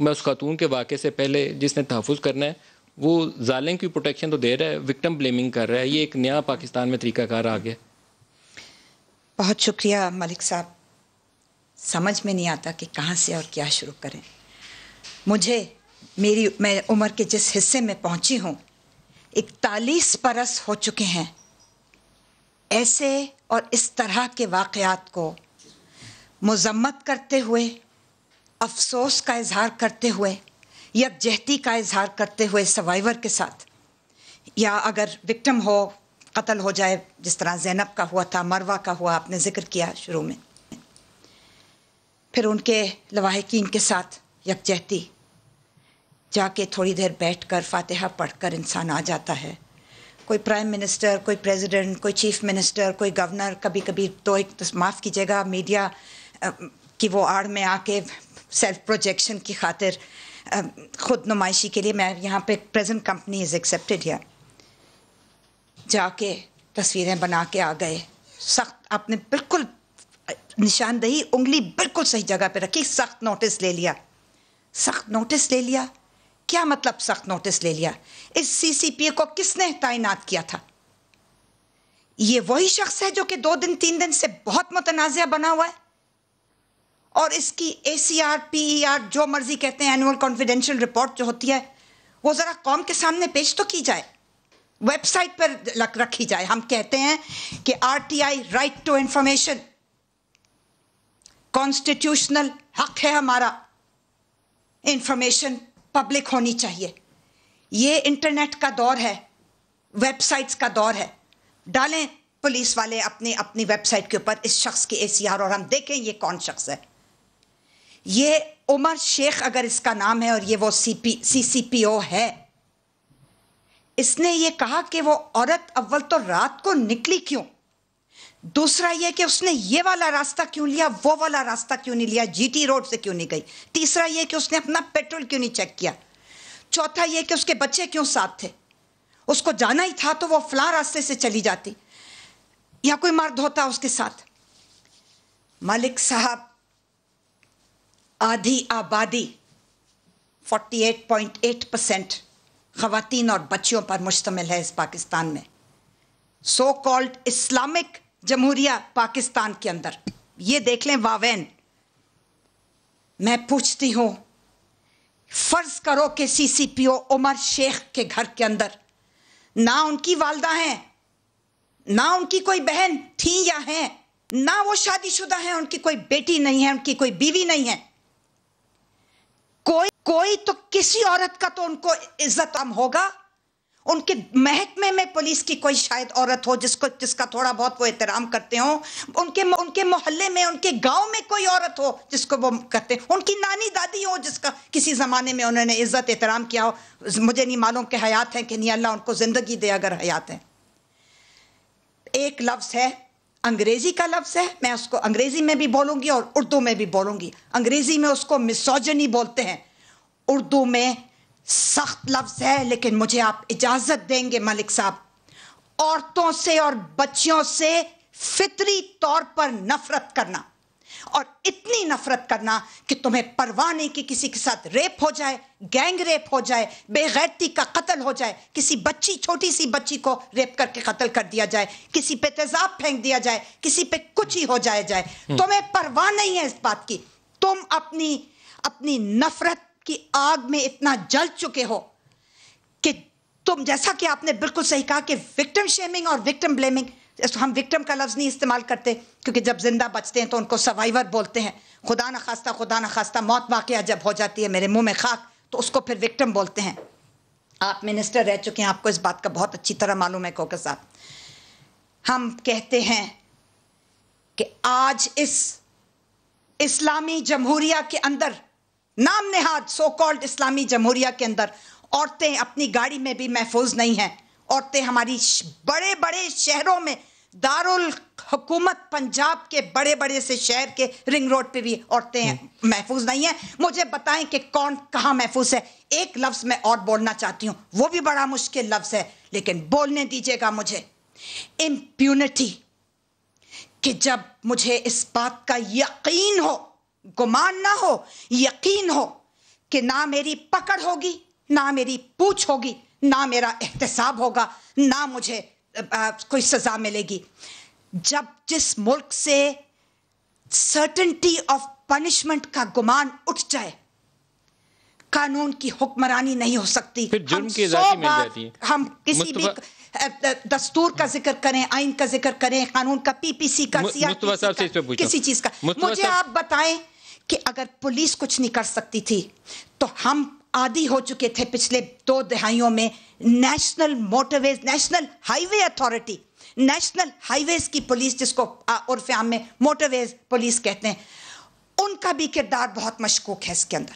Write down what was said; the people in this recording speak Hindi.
मैं उस खातून के वाक़े से पहले जिसने तहफ़ करना है वो जालिम की प्रोटेक्शन तो दे रहा है विक्टम ब्लेमिंग कर रहा है ये एक नया पाकिस्तान में तरीक़ाकार आ गया बहुत शुक्रिया मलिक साहब समझ में नहीं आता कि कहाँ से और क्या शुरू करें मुझे मेरी मैं उम्र के जिस हिस्से में पहुँची हूँ इकतालीस बरस हो चुके हैं ऐसे और इस तरह के वाक़ को मजम्मत करते हुए अफसोस का इजहार करते हुए यकजहती का इजहार करते हुए सर्वाइवर के साथ या अगर विक्टम हो कत्ल हो जाए जिस तरह जैनब का हुआ था मरवा का हुआ आपने जिक्र किया शुरू में फिर उनके लवाहकिन के साथ यकजहती जाके थोड़ी देर बैठकर फातिहा पढ़कर इंसान आ जाता है कोई प्राइम मिनिस्टर कोई प्रेसिडेंट कोई चीफ मिनिस्टर कोई गवर्नर कभी कभी तो एक तो माफ़ कीजिएगा मीडिया की वो आड़ में आके सेल्फ प्रोजेक्शन की खातिर खुद नुमाइशी के लिए मैं यहाँ पे प्रेजेंट कंपनी इज़ एक्सेप्टेड या जाके तस्वीरें बना के आ गए सख्त आपने बिल्कुल निशानदही उंगली बिल्कुल सही जगह पे रखी सख्त नोटिस ले लिया सख्त नोटिस ले लिया क्या मतलब सख्त नोटिस ले लिया इस सीसीपीए को किसने तैनात किया था ये वही शख्स है जो कि दो दिन तीन दिन से बहुत मुतनाज़ बना हुआ है और इसकी A C R P E R जो मर्जी कहते हैं एनुअल कॉन्फिडेंशियल रिपोर्ट जो होती है वो ज़रा कौम के सामने पेश तो की जाए वेबसाइट पर रखी जाए हम कहते हैं कि R T I right to information constitutional हक है हमारा इंफॉर्मेशन पब्लिक होनी चाहिए ये इंटरनेट का दौर है वेबसाइट्स का दौर है डालें पुलिस वाले अपने अपनी वेबसाइट के ऊपर इस शख्स की एसीआर और हम देखें ये कौन शख्स है ये उमर शेख अगर इसका नाम है और ये वो पी सी है इसने ये कहा कि वो औरत अव्वल तो रात को निकली क्यों दूसरा ये कि उसने ये वाला रास्ता क्यों लिया वो वाला रास्ता क्यों नहीं लिया जीटी रोड से क्यों नहीं गई तीसरा ये कि उसने अपना पेट्रोल क्यों नहीं चेक किया चौथा ये कि उसके बच्चे क्यों साथ थे उसको जाना ही था तो वो फला रास्ते से चली जाती या कोई मर्द होता उसके साथ मालिक साहब आधी आबादी 48.8 परसेंट खातन और बच्चियों पर मुश्तमिल है इस पाकिस्तान में सो कॉल्ड इस्लामिक जमहूरिया पाकिस्तान के अंदर ये देख लें वावेन मैं पूछती हूँ फ़र्ज़ करो कि C C P O Umar Sheikh के घर के अंदर ना उनकी वालदा हैं ना उनकी कोई बहन थी या हैं ना वो शादीशुदा हैं उनकी कोई बेटी नहीं है उनकी कोई बीवी नहीं है कोई कोई तो किसी औरत का तो उनको इज्जत कम होगा उनके महकमे में पुलिस की कोई शायद औरत हो जिसको जिसका थोड़ा बहुत वो एहतराम करते हो उनके उनके मोहल्ले में उनके गांव में कोई औरत हो जिसको वो करते उनकी नानी दादी हो जिसका किसी ज़माने में उन्होंने इज़्ज़त एहतराम किया हो मुझे नहीं मालूम कि हयात है कि नहीं अल्लाह उनको ज़िंदगी दे अगर हयात है एक लफ्ज़ है अंग्रेजी का लफ्ज़ है मैं उसको अंग्रेजी में भी बोलूंगी और उर्दू में भी बोलूंगी अंग्रेजी में उसको मिसोजनी बोलते हैं उर्दू में सख्त लफ्ज़ है लेकिन मुझे आप इजाज़त देंगे मलिक साहब औरतों से और बच्चियों से फितरी तौर पर नफरत करना और इतनी नफरत करना कि तुम्हें परवाह नहीं कि किसी के साथ रेप हो जाए गैंग रेप हो जाए बेगैरती का कत्ल हो जाए किसी बच्ची छोटी सी बच्ची को रेप करके कत्ल कर दिया जाए किसी पे तेजाब फेंक दिया जाए किसी पे कुछ ही हो जाए जाए हम्म। तुम्हें परवाह नहीं है इस बात की तुम अपनी अपनी नफरत की आग में इतना जल चुके हो कि तुम जैसा कि आपने बिल्कुल सही कहा कि विक्टिम शेमिंग और विक्टिम ब्लेमिंग तो हम विक्टिम का लफ्ज़ नहीं इस्तेमाल करते क्योंकि जब ज़िंदा बचते हैं तो उनको सर्वाइवर बोलते हैं खुदा न खास्ता खुदा ना खास्ता मौत वाक़ जब हो जाती है मेरे मुँह में खाक तो उसको फिर विक्टम बोलते हैं आप मिनिस्टर रह चुके हैं आपको इस बात का बहुत अच्छी तरह मालूम है कोके साहब हम कहते हैं कि आज इस इस्लामी जमहूरिया के अंदर नाम नेहाद सो कॉल्ड इस्लामी जमहूरिया के अंदर औरतें अपनी गाड़ी में भी महफूज नहीं हैं औरतें हमारी बड़े बड़े शहरों में दारुल हुकूमत पंजाब के बड़े बड़े से शहर के रिंग रोड पे भी औरतें हम्म। महफूज नहीं है मुझे बताएं कि कौन कहाँ महफूज है एक लफ्ज मैं और बोलना चाहती हूँ वो भी बड़ा मुश्किल लफ्ज है लेकिन बोलने दीजिएगा मुझे इम्प्यूनिटी कि जब मुझे इस बात का यकीन हो गुमान ना हो यकीन हो कि ना मेरी पकड़ होगी ना मेरी पूछ होगी ना मेरा एहतसाब होगा ना मुझे कोई सज़ा मिलेगी जब जिस मुल्क से सर्टनटी ऑफ पनिशमेंट का गुमान उठ जाए कानून की हुक्मरानी नहीं हो सकती फिर जुर्म की मिल जाती है हम किसी भी दस्तूर का जिक्र करें आइन का जिक्र करें कानून का पीपीसी का सीआरपीसी का किसी चीज का मुझे आप बताएं कि अगर पुलिस कुछ नहीं कर सकती थी तो हम आदि हो चुके थे पिछले दो दहाइयों में national motorways national highway authority national highways की पुलिस जिसको उर्फ आम में मोटरवेज पुलिस कहते हैं उनका भी किरदार बहुत मशकूक है इसके अंदर